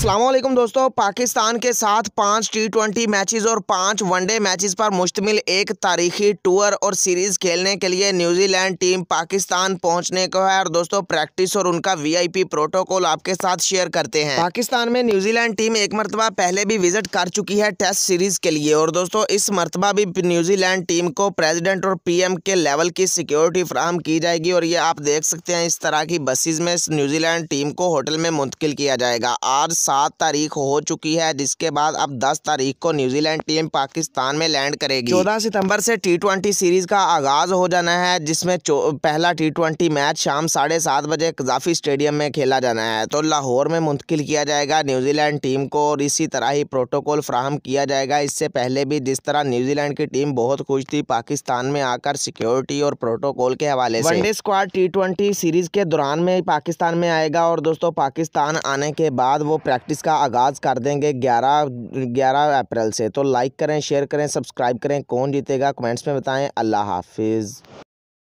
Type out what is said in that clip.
असलम दोस्तों पाकिस्तान के साथ पांच टी ट्वेंटी मैचेज और पांच वनडे मैचेस पर मुश्तमिल एक तारीखी टूर और सीरीज़ खेलने के लिए न्यूजीलैंड टीम पाकिस्तान पहुंचने को है और दोस्तों प्रैक्टिस और उनका वीआईपी प्रोटोकॉल आपके साथ शेयर करते हैं पाकिस्तान में न्यूजीलैंड टीम एक मरतबा पहले भी विजिट कर चुकी है टेस्ट सीरीज़ के लिए और दोस्तों इस मरतबा भी न्यूजीलैंड टीम को प्रेजिडेंट और पी के लेवल की सिक्योरिटी फ्राहम की जाएगी और ये आप देख सकते हैं इस तरह की बसेज में न्यूजीलैंड टीम को होटल में मुंतकिल किया जाएगा आज सात तारीख हो चुकी है जिसके बाद अब दस तारीख को न्यूजीलैंड टीम पाकिस्तान में लैंड करेगी चौदह सितंबर से टी ट्वेंटी सीरीज का आगाज हो जाना है जिसमें पहला टी ट्वेंटी मैच शाम साढ़े सात बजे कजाफी स्टेडियम में खेला जाना है तो लाहौर में मुंतकिल किया जाएगा न्यूजीलैंड टीम को और इसी तरह ही प्रोटोकॉल फ्राहम किया जाएगा इससे पहले भी जिस तरह न्यूजीलैंड की टीम बहुत खुश थी पाकिस्तान में आकर सिक्योरिटी और प्रोटोकॉल के हवाले से वनडे स्क्वाड टी सीरीज के दौरान में पाकिस्तान में आएगा और दोस्तों पाकिस्तान आने के बाद वो प्रैक्टिस का आगाज़ कर देंगे ग्यारह ग्यारह अप्रैल से तो लाइक करें शेयर करें सब्सक्राइब करें कौन जीतेगा कमेंट्स में बताएं अल्लाह हाफिज़